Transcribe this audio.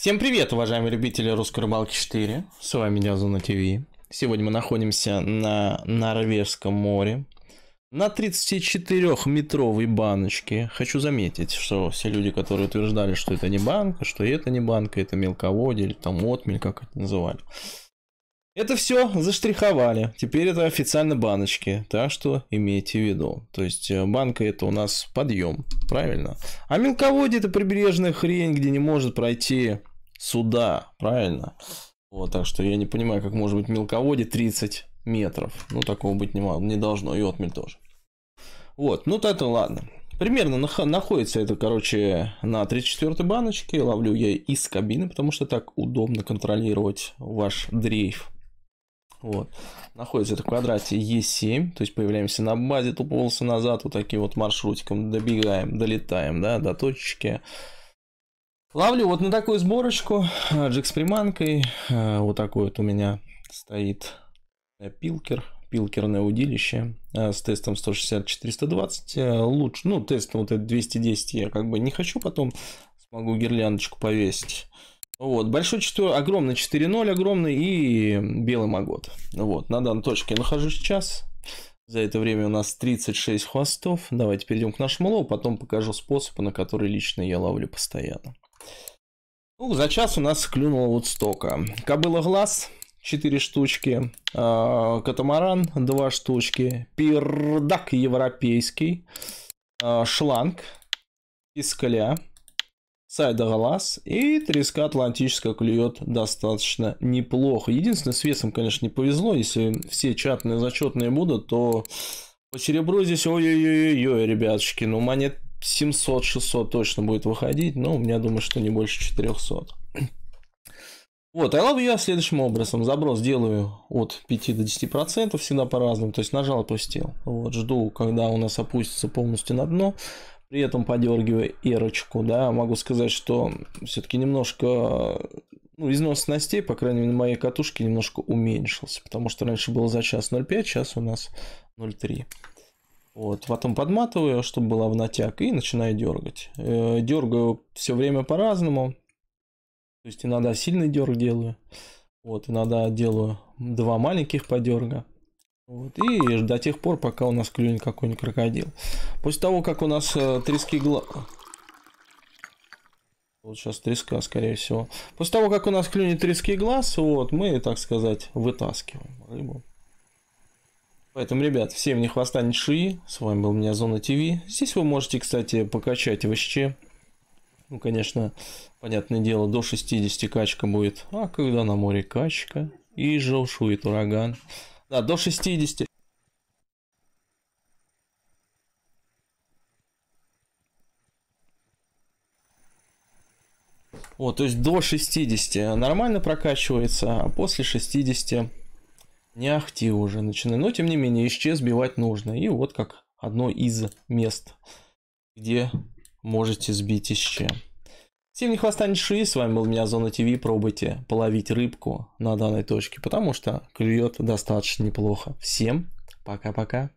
Всем привет, уважаемые любители русской рыбалки 4. С вами Дязуна ТВ. Сегодня мы находимся на Норвежском море. На 34-метровой баночке. Хочу заметить, что все люди, которые утверждали, что это не банка, что это не банка, это мелководье или там отмель, как это называли. Это все заштриховали. Теперь это официально баночки. Так что имейте в виду. То есть э, банка это у нас подъем. Правильно? А мелководье это прибрежная хрень, где не может пройти суда. Правильно? Вот, так что я не понимаю, как может быть мелководье 30 метров. Ну, такого быть не, не должно. И отмель тоже. Вот, ну то это ладно. Примерно нах- находится это, короче, на 34-й баночке. Ловлю я из кабины, потому что так удобно контролировать ваш дрейф. Вот. Находится это в квадрате Е7, то есть появляемся на базе, то назад, вот таким вот маршрутиком добегаем, долетаем, да, до точечки. Ловлю вот на такую сборочку, э, джек с приманкой, э, вот такой вот у меня стоит э, пилкер, пилкерное удилище с тестом 160-420, лучше, ну, тест вот этот 210 я как бы не хочу, потом смогу гирляндочку повесить. Вот, большой 4, огромный 4-0, огромный и белый магот. Вот, на данной точке я нахожусь сейчас. За это время у нас 36 хвостов. Давайте перейдем к нашему лову, потом покажу способ, на который лично я ловлю постоянно. Ну, за час у нас клюнуло вот столько. Кобыла глаз 4 штучки, а, катамаран 2 штучки, пердак европейский, а, шланг, искаля Сайдоголас и треска атлантическая клюет достаточно неплохо. Единственное, с весом, конечно, не повезло. Если все чатные зачетные будут, то по серебру здесь ой-ой-ой-ой, ребятушки. Ну, монет 700-600 точно будет выходить, но у меня, думаю, что не больше 400. Вот, I ловлю ее следующим образом. Заброс делаю от 5 до 10%, всегда по-разному. То есть нажал, опустил. Вот, жду, когда у нас опустится полностью на дно при этом подергивая эрочку, да, могу сказать, что все-таки немножко ну, износ снастей, по крайней мере, на моей катушке немножко уменьшился, потому что раньше было за час 0,5, сейчас у нас 0,3. Вот, потом подматываю, чтобы была в натяг, и начинаю дергать. Э, дергаю все время по-разному. То есть иногда сильный дерг делаю. Вот, иногда делаю два маленьких подерга. Вот, и до тех пор, пока у нас клюнет какой-нибудь крокодил. После того, как у нас э, трески глаз... Вот сейчас треска, скорее всего. После того, как у нас клюнет трески глаз, вот, мы, так сказать, вытаскиваем рыбу. Поэтому, ребят, всем не хвоста, не шии. С вами был меня Зона ТВ. Здесь вы можете, кстати, покачать ВЩ. Ну, конечно, понятное дело, до 60 качка будет. А когда на море качка и желшует ураган. Да, до 60. Вот, то есть до 60 нормально прокачивается, а после 60 не ахти уже начинает. Но, тем не менее, исчез бивать нужно. И вот как одно из мест, где можете сбить исчез. Всем не хвоста не с вами был меня Зона ТВ, пробуйте половить рыбку на данной точке, потому что клюет достаточно неплохо. Всем пока-пока.